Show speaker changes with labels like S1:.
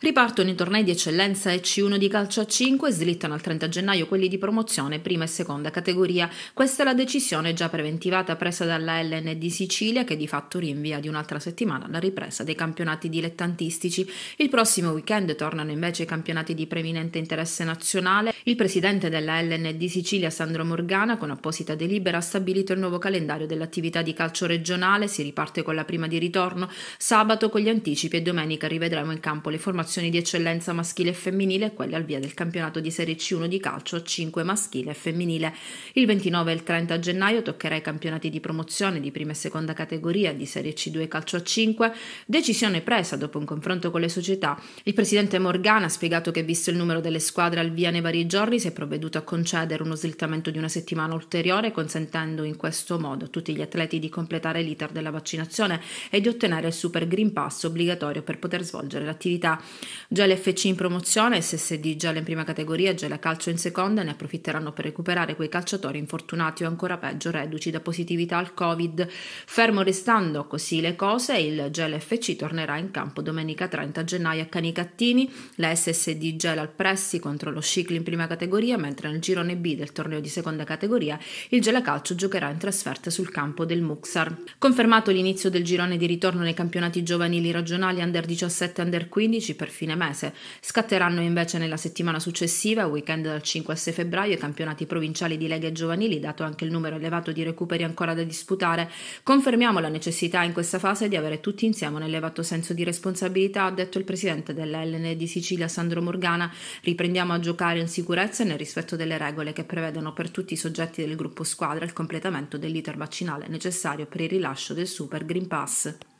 S1: Ripartono i tornei di eccellenza e C1 di calcio a 5 slittano al 30 gennaio quelli di promozione prima e seconda categoria. Questa è la decisione già preventivata presa dalla LN di Sicilia che di fatto rinvia di un'altra settimana la ripresa dei campionati dilettantistici. Il prossimo weekend tornano invece i campionati di preminente interesse nazionale. Il presidente della LN di Sicilia Sandro Morgana con apposita delibera ha stabilito il nuovo calendario dell'attività di calcio regionale. Si riparte con la prima di ritorno. Sabato con gli anticipi e domenica rivedremo in campo le formazioni promozioni di eccellenza maschile e femminile e quelle al via del campionato di Serie C1 di calcio 5 maschile e femminile. Il 29 e il 30 gennaio toccherà ai campionati di promozione di prima e seconda categoria di Serie C2 calcio a 5, decisione presa dopo un confronto con le società. Il presidente Morgana ha spiegato che visto il numero delle squadre al via nei vari giorni si è provveduto a concedere uno slittamento di una settimana ulteriore consentendo in questo modo a tutti gli atleti di completare l'iter della vaccinazione e di ottenere il Super Green Pass obbligatorio per poter svolgere l'attività. Gela FC in promozione, SSD Gela in prima categoria, Gela calcio in seconda, ne approfitteranno per recuperare quei calciatori infortunati o ancora peggio reduci da positività al Covid. Fermo restando così le cose, il Gela FC tornerà in campo domenica 30 gennaio a Canicattini, la SSD Gela al Pressi contro lo Scicli in prima categoria, mentre nel girone B del torneo di seconda categoria il Gela Calcio giocherà in trasferta sul campo del Muxar. Confermato l'inizio del girone di ritorno nei campionati giovanili regionali under 17 under 15 per fine mese. Scatteranno invece nella settimana successiva, weekend dal 5 al 6 febbraio, i campionati provinciali di leghe giovanili, dato anche il numero elevato di recuperi ancora da disputare. Confermiamo la necessità in questa fase di avere tutti insieme un elevato senso di responsabilità, ha detto il presidente dell'LN di Sicilia Sandro Morgana. Riprendiamo a giocare in sicurezza e nel rispetto delle regole che prevedono per tutti i soggetti del gruppo squadra il completamento dell'iter vaccinale necessario per il rilascio del Super Green Pass.